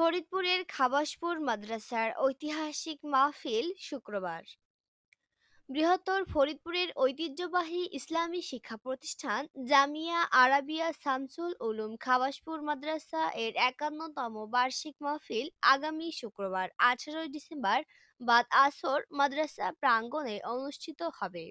ফরিদপুরের খাবাসপুর মাদ্রাসার ঐতিহাসিক মাহফিল শুক্রবার বৃহত্তর ফরিদপুরের ঐতিহ্যবাহী ইসলামী শিক্ষা প্রতিষ্ঠান জামিয়া আরাবিয়া সামসুল উলুম খাবাসপুর মাদ্রাসা এর একান্নতম বার্ষিক মাহফিল আগামী শুক্রবার আঠারোই ডিসেম্বর বাদ আসর মাদ্রাসা প্রাঙ্গণে অনুষ্ঠিত হবে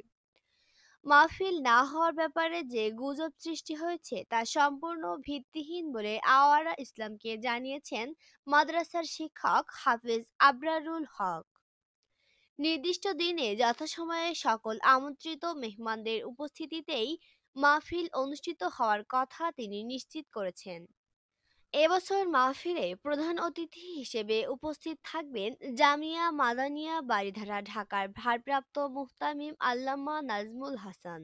মাহফিল না হওয়ার ব্যাপারে যে গুজব সৃষ্টি হয়েছে তা সম্পূর্ণ ভিত্তিহীন বলে আওয়ারা ইসলামকে জানিয়েছেন মাদ্রাসার শিক্ষক হাফিজ আবরারুল হক নির্দিষ্ট দিনে যথাসময়ে সকল আমন্ত্রিত মেহমানদের উপস্থিতিতেই মাহফিল অনুষ্ঠিত হওয়ার কথা তিনি নিশ্চিত করেছেন এবছর মাহফিলে প্রধান অতিথি হিসেবে উপস্থিত থাকবেন জামিয়া মাদানিয়া বারিধারা ঢাকার ভারপ্রাপ্ত মুহতামিম আল্লামা নাজমুল হাসান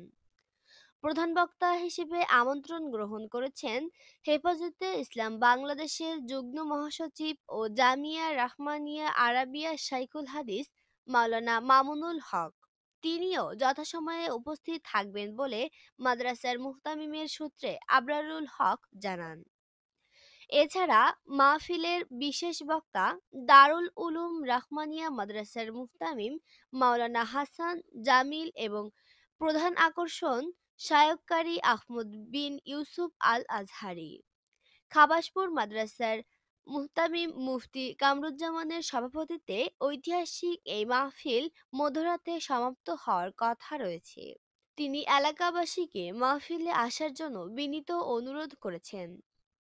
প্রধান বক্তা হিসেবে আমন্ত্রণ গ্রহণ করেছেন হেফাজতে ইসলাম বাংলাদেশের যুগ্ম মহাসচিব ও জামিয়া রাহমানিয়া আরাবিয়া শাইখুল হাদিস মাওলানা মামুনুল হক তিনিও যথাসময়ে উপস্থিত থাকবেন বলে মাদ্রাসার মুহতামিমের সূত্রে আবরারুল হক জানান এছাড়া মাহফিলের বিশেষ বক্তা দারুল উলুম রাহমানিয়া মাদ্রাসার মুফতামিম মাওলানা হাসান জামিল এবং প্রধান আকর্ষণ সায়ককারী আহমদ বিন ইউসুফ আল আজহারি খাবাসপুর মাদ্রাসার মুহতামিম মুফতি কামরুজ্জামানের সভাপতিত্বে ঐতিহাসিক এই মাহফিল মধ্যরাতে সমাপ্ত হওয়ার কথা রয়েছে তিনি এলাকাবাসীকে মাহফিলে আসার জন্য বিনীত অনুরোধ করেছেন